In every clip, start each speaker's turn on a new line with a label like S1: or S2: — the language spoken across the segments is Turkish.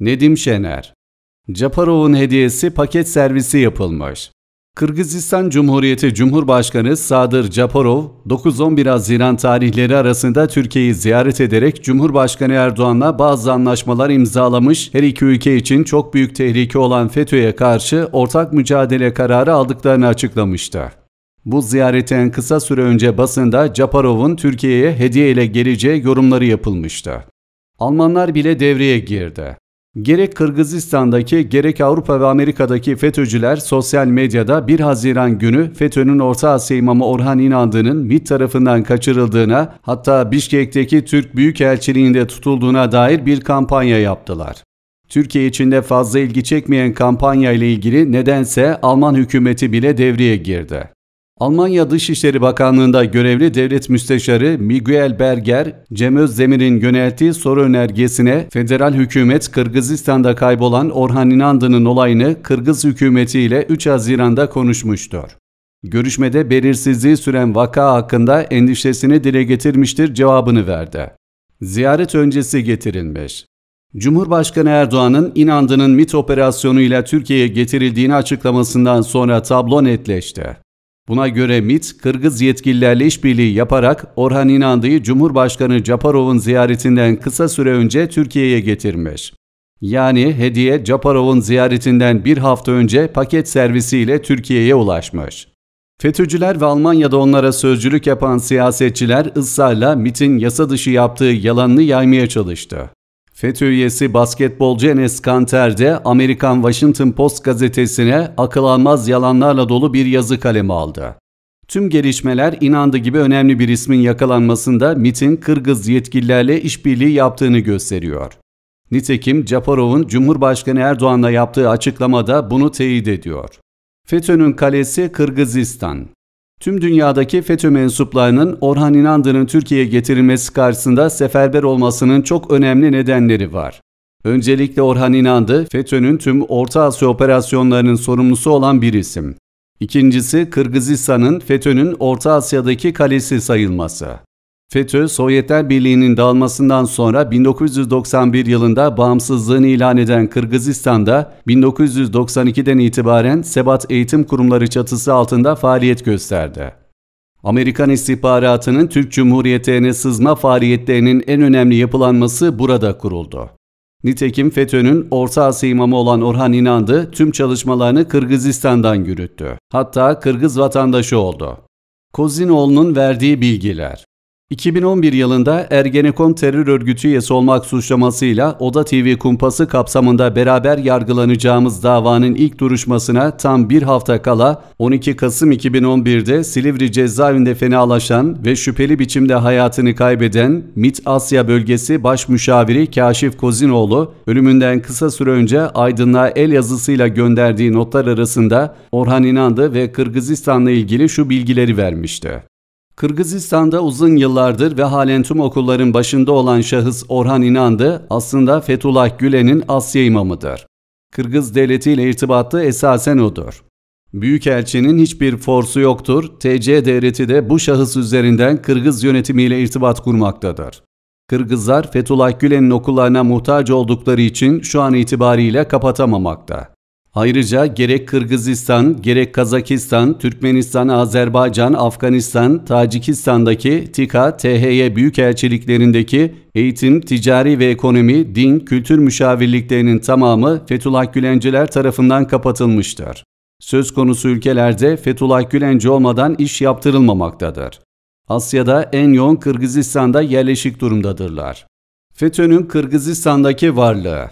S1: Nedim Şener Caparov'un hediyesi paket servisi yapılmış. Kırgızistan Cumhuriyeti Cumhurbaşkanı Sadır Caparov, 9-11 Haziran tarihleri arasında Türkiye'yi ziyaret ederek Cumhurbaşkanı Erdoğan'la bazı anlaşmalar imzalamış, her iki ülke için çok büyük tehlike olan FETÖ'ye karşı ortak mücadele kararı aldıklarını açıklamıştı. Bu ziyaretten kısa süre önce basında Caparov'un Türkiye'ye hediye ile geleceği yorumları yapılmıştı. Almanlar bile devreye girdi. Gerek Kırgızistan'daki gerek Avrupa ve Amerika'daki FETÖ'cüler sosyal medyada 1 Haziran günü FETÖ'nün Orta Asya imamı Orhan İnandı'nın MİT tarafından kaçırıldığına hatta Bişkek'teki Türk Büyükelçiliğinde tutulduğuna dair bir kampanya yaptılar. Türkiye içinde fazla ilgi çekmeyen kampanya ile ilgili nedense Alman hükümeti bile devreye girdi. Almanya Dışişleri Bakanlığı'nda görevli devlet müsteşarı Miguel Berger, Cem Özdemir'in yönelttiği soru önergesine federal hükümet Kırgızistan'da kaybolan Orhan İnandı'nın olayını Kırgız hükümetiyle 3 Haziran'da konuşmuştur. Görüşmede belirsizliği süren vaka hakkında endişesini dile getirmiştir cevabını verdi. Ziyaret öncesi getirilmiş. Cumhurbaşkanı Erdoğan'ın İnandı'nın MIT ile Türkiye'ye getirildiğini açıklamasından sonra tablo netleşti. Buna göre MIT, Kırgız yetkililerle işbirliği yaparak Orhan İnandı'yı Cumhurbaşkanı Japarov'un ziyaretinden kısa süre önce Türkiye'ye getirmiş. Yani hediye Japarov'un ziyaretinden bir hafta önce paket servisiyle Türkiye'ye ulaşmış. FETÖ'cüler ve Almanya'da onlara sözcülük yapan siyasetçiler ısrarla MIT'in yasa dışı yaptığı yalanını yaymaya çalıştı. FETÖ üyesi basketbolcu Enes Kanter de Amerikan Washington Post gazetesine akıl almaz yalanlarla dolu bir yazı kalemi aldı. Tüm gelişmeler inandığı gibi önemli bir ismin yakalanmasında MIT'in Kırgız yetkililerle işbirliği yaptığını gösteriyor. Nitekim Caparov'un Cumhurbaşkanı Erdoğan'la yaptığı açıklamada bunu teyit ediyor. FETÖ'nün kalesi Kırgızistan. Tüm dünyadaki FETÖ mensuplarının Orhan İnandır'ın Türkiye'ye getirilmesi karşısında seferber olmasının çok önemli nedenleri var. Öncelikle Orhan İnandı, FETÖ'nün tüm Orta Asya operasyonlarının sorumlusu olan bir isim. İkincisi Kırgızistan'ın FETÖ'nün Orta Asya'daki kalesi sayılması. FETÖ, Sovyetler Birliği'nin dağılmasından sonra 1991 yılında bağımsızlığını ilan eden Kırgızistan'da 1992'den itibaren Sebat Eğitim Kurumları çatısı altında faaliyet gösterdi. Amerikan istihbaratının Türk Cumhuriyeti'ne sızma faaliyetlerinin en önemli yapılanması burada kuruldu. Nitekim FETÖ'nün Orta Asya imamı olan Orhan İnandı tüm çalışmalarını Kırgızistan'dan yürüttü. Hatta Kırgız vatandaşı oldu. Kozinoğlu'nun verdiği bilgiler 2011 yılında Ergenekon terör örgütü üyesi olmak suçlamasıyla Oda TV kumpası kapsamında beraber yargılanacağımız davanın ilk duruşmasına tam bir hafta kala 12 Kasım 2011'de Silivri cezaevinde fenalaşan ve şüpheli biçimde hayatını kaybeden MIT Asya Bölgesi Baş Müşaviri Kaşif Kozinoğlu ölümünden kısa süre önce aydınlığa el yazısıyla gönderdiği notlar arasında Orhan İnandı ve Kırgızistan'la ilgili şu bilgileri vermişti. Kırgızistan'da uzun yıllardır ve halen tüm okulların başında olan şahıs Orhan İnandı aslında Fethullah Gülen'in Asya imamıdır. Kırgız Devleti ile irtibatı esasen odur. Büyükelçinin hiçbir forsu yoktur, TC devleti de bu şahıs üzerinden Kırgız yönetimiyle irtibat kurmaktadır. Kırgızlar Fethullah Gülen'in okullarına muhtaç oldukları için şu an itibariyle kapatamamakta. Ayrıca gerek Kırgızistan, gerek Kazakistan, Türkmenistan, Azerbaycan, Afganistan, Tacikistan'daki TİKA, THY büyükelçiliklerindeki eğitim, ticari ve ekonomi, din, kültür müşavirliklerinin tamamı Fethullah Gülenciler tarafından kapatılmıştır. Söz konusu ülkelerde Fethullah Gülenci olmadan iş yaptırılmamaktadır. Asya'da en yoğun Kırgızistan'da yerleşik durumdadırlar. FETÖ'nün Kırgızistan'daki varlığı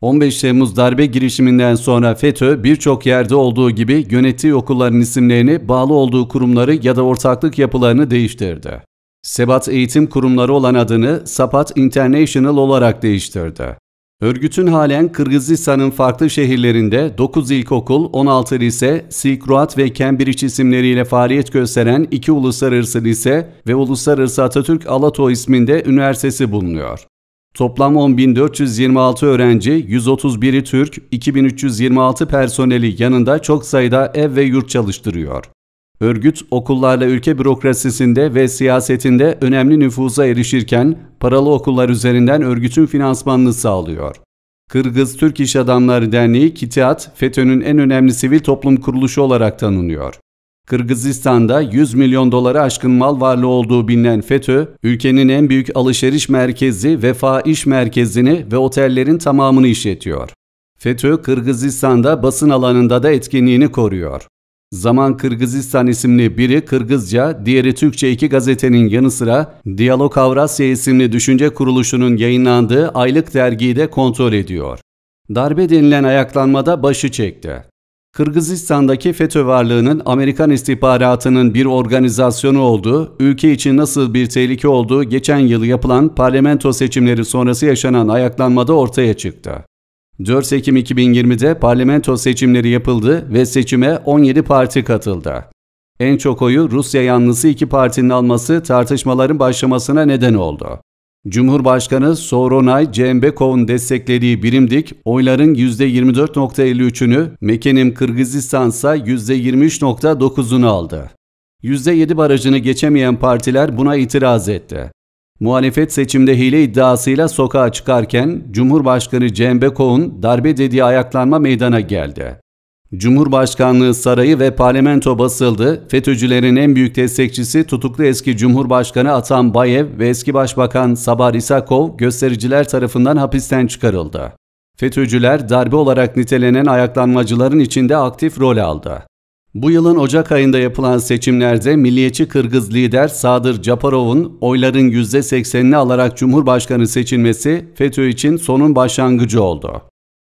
S1: 15 Temmuz darbe girişiminden sonra FETÖ birçok yerde olduğu gibi yönettiği okulların isimlerini bağlı olduğu kurumları ya da ortaklık yapılarını değiştirdi. Sebat Eğitim Kurumları olan adını Sapat International olarak değiştirdi. Örgütün halen Kırgızistan'ın farklı şehirlerinde 9 ilkokul, 16 lise, Silk Road ve Cambridge isimleriyle faaliyet gösteren 2 uluslararası lise ve Uluslararası Atatürk Alato isminde üniversitesi bulunuyor. Toplam 10.426 öğrenci, 131'i Türk, 2326 personeli yanında çok sayıda ev ve yurt çalıştırıyor. Örgüt okullarla ülke bürokrasisinde ve siyasetinde önemli nüfuza erişirken paralı okullar üzerinden örgütün finansmanını sağlıyor. Kırgız Türk İş Adamları Derneği KİTİAD, FETÖ'nün en önemli sivil toplum kuruluşu olarak tanınıyor. Kırgızistan'da 100 milyon dolara aşkın mal varlığı olduğu bilinen FETÖ, ülkenin en büyük alışveriş merkezi ve faiş merkezini ve otellerin tamamını işletiyor. FETÖ, Kırgızistan'da basın alanında da etkinliğini koruyor. Zaman Kırgızistan isimli biri Kırgızca, diğeri Türkçe iki gazetenin yanı sıra Diyalog Avrasya isimli düşünce kuruluşunun yayınlandığı aylık dergiyi de kontrol ediyor. Darbe denilen ayaklanmada başı çekti. Kırgızistan'daki FETÖ varlığının Amerikan istihbaratının bir organizasyonu olduğu, ülke için nasıl bir tehlike olduğu geçen yıl yapılan parlamento seçimleri sonrası yaşanan ayaklanmada ortaya çıktı. 4 Ekim 2020'de parlamento seçimleri yapıldı ve seçime 17 parti katıldı. En çok oyu Rusya yanlısı iki partinin alması tartışmaların başlamasına neden oldu. Cumhurbaşkanı Soronay Cembekov'un desteklediği Birimdik oyların %24.53'ünü, Mekenim Kırgızistan ise %23.9'unu aldı. %7 barajını geçemeyen partiler buna itiraz etti. Muhalefet seçimde hile iddiasıyla sokağa çıkarken Cumhurbaşkanı Cembekov'un darbe dediği ayaklanma meydana geldi. Cumhurbaşkanlığı sarayı ve parlamento basıldı. FETÖ'cülerin en büyük destekçisi tutuklu eski Cumhurbaşkanı Atambayev ve eski Başbakan Sabah Risakov göstericiler tarafından hapisten çıkarıldı. FETÖ'cüler darbe olarak nitelenen ayaklanmacıların içinde aktif rol aldı. Bu yılın Ocak ayında yapılan seçimlerde milliyetçi Kırgız lider Sadır Japarov'un oyların %80'ini alarak Cumhurbaşkanı seçilmesi FETÖ için sonun başlangıcı oldu.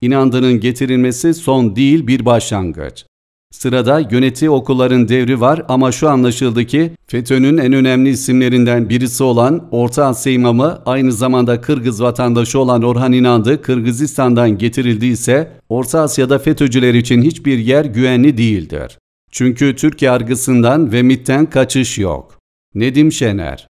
S1: İnandının getirilmesi son değil bir başlangıç. Sırada yönetici okulların devri var ama şu anlaşıldı ki FETÖ'nün en önemli isimlerinden birisi olan Orta Asya imamı aynı zamanda Kırgız vatandaşı olan Orhan İnandı Kırgızistan'dan getirildiyse Orta Asya'da FETÖ'cüler için hiçbir yer güvenli değildir. Çünkü Türk yargısından ve MIT'ten kaçış yok. Nedim Şener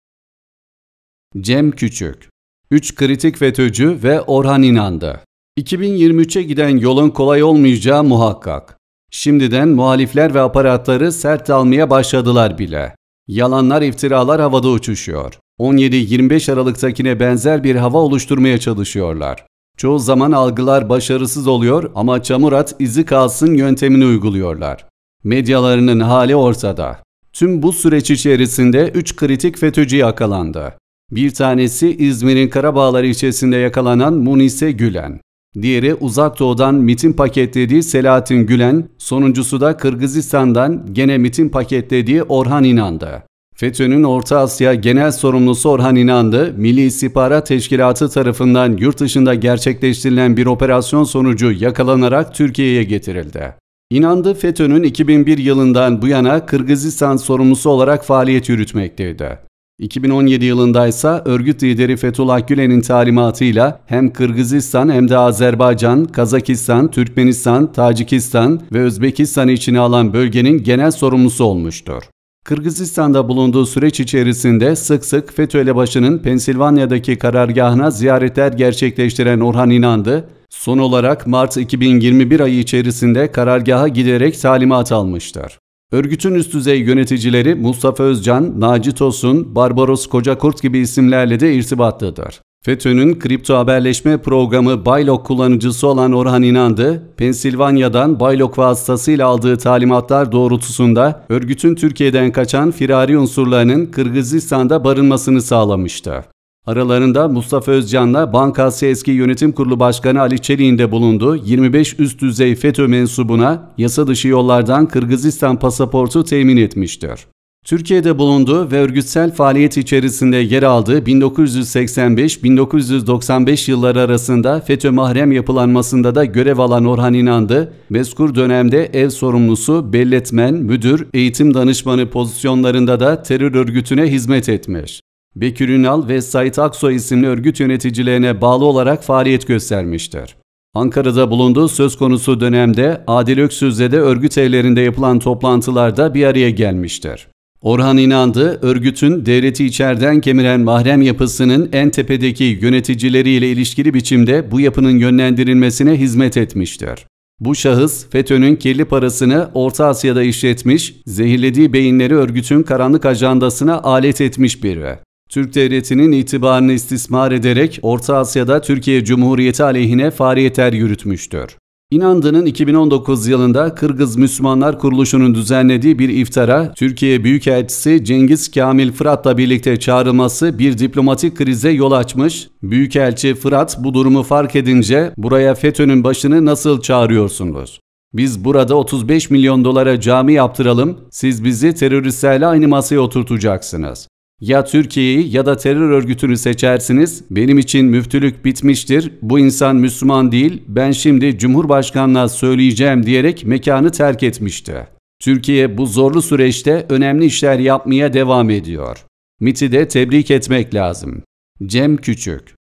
S1: Cem Küçük üç kritik FETÖ'cü ve Orhan İnandı 2023'e giden yolun kolay olmayacağı muhakkak. Şimdiden muhalifler ve aparatları sert almaya başladılar bile. Yalanlar, iftiralar havada uçuşuyor. 17-25 Aralık'takine benzer bir hava oluşturmaya çalışıyorlar. Çoğu zaman algılar başarısız oluyor ama çamur at izi kalsın yöntemini uyguluyorlar. Medyalarının hali ortada. Tüm bu süreç içerisinde 3 kritik FETÖ'cü yakalandı. Bir tanesi İzmir'in Karabağlar ilçesinde yakalanan Munise Gülen. Diğeri uzak doğudan MIT'in paketlediği Selahattin Gülen, sonuncusu da Kırgızistan'dan gene MIT'in paketlediği Orhan İnan'dı. FETÖ'nün Orta Asya Genel Sorumlusu Orhan İnandı, Milli İstihbarat Teşkilatı tarafından yurt dışında gerçekleştirilen bir operasyon sonucu yakalanarak Türkiye'ye getirildi. İnandı FETÖ'nün 2001 yılından bu yana Kırgızistan sorumlusu olarak faaliyet yürütmekteydi. 2017 yılında ise örgüt lideri Fethullah Gülen'in talimatıyla hem Kırgızistan hem de Azerbaycan, Kazakistan, Türkmenistan, Tacikistan ve Özbekistan içine alan bölgenin genel sorumlusu olmuştur. Kırgızistan'da bulunduğu süreç içerisinde sık sık FETÖ elebaşının Pensilvanya'daki karargahına ziyaretler gerçekleştiren Orhan İnandı, son olarak Mart 2021 ayı içerisinde karargaha giderek talimat almıştır. Örgütün üst düzey yöneticileri Mustafa Özcan, Naci Tosun, Barbaros Kocakurt gibi isimlerle de irtibatlıdır. FETÖ'nün kripto haberleşme programı Baylok kullanıcısı olan Orhan İnandı, Pensilvanya'dan Baylok vasıtasıyla aldığı talimatlar doğrultusunda örgütün Türkiye'den kaçan firari unsurlarının Kırgızistan'da barınmasını sağlamıştı. Aralarında Mustafa Özcan'la Bankası eski yönetim kurulu başkanı Ali Çelik'in de bulunduğu 25 üst düzey FETÖ mensubuna yasa dışı yollardan Kırgızistan pasaportu temin etmiştir. Türkiye'de bulunduğu ve örgütsel faaliyet içerisinde yer aldığı 1985-1995 yılları arasında FETÖ mahrem yapılanmasında da görev alan Orhan İnandı, Beskur dönemde ev sorumlusu, belletmen, müdür, eğitim danışmanı pozisyonlarında da terör örgütüne hizmet etmiş. Bekir Ünal ve Sait Aksoy isimli örgüt yöneticilerine bağlı olarak faaliyet göstermiştir. Ankara'da bulunduğu söz konusu dönemde Adil Öksüz'le de örgüt evlerinde yapılan toplantılarda bir araya gelmiştir. Orhan İnandı, örgütün devleti içeriden kemiren mahrem yapısının en tepedeki yöneticileriyle ilişkili biçimde bu yapının yönlendirilmesine hizmet etmiştir. Bu şahıs FETÖ'nün kirli parasını Orta Asya'da işletmiş, zehirlediği beyinleri örgütün karanlık ajandasına alet etmiş biri. Türk Devleti'nin itibarını istismar ederek Orta Asya'da Türkiye Cumhuriyeti aleyhine faaliyetler yürütmüştür. İnandı'nın 2019 yılında Kırgız Müslümanlar Kuruluşu'nun düzenlediği bir iftara Türkiye Büyükelçisi Cengiz Kamil Fırat'la birlikte çağrılması bir diplomatik krize yol açmış. Büyükelçi Fırat bu durumu fark edince buraya FETÖ'nün başını nasıl çağırıyorsunuz? Biz burada 35 milyon dolara cami yaptıralım, siz bizi teröristlerle aynı masaya oturtacaksınız. Ya Türkiye'yi ya da terör örgütünü seçersiniz. Benim için müftülük bitmiştir. Bu insan Müslüman değil. Ben şimdi Cumhurbaşkanına söyleyeceğim diyerek mekanı terk etmişti. Türkiye bu zorlu süreçte önemli işler yapmaya devam ediyor. MIT'i de tebrik etmek lazım. Cem Küçük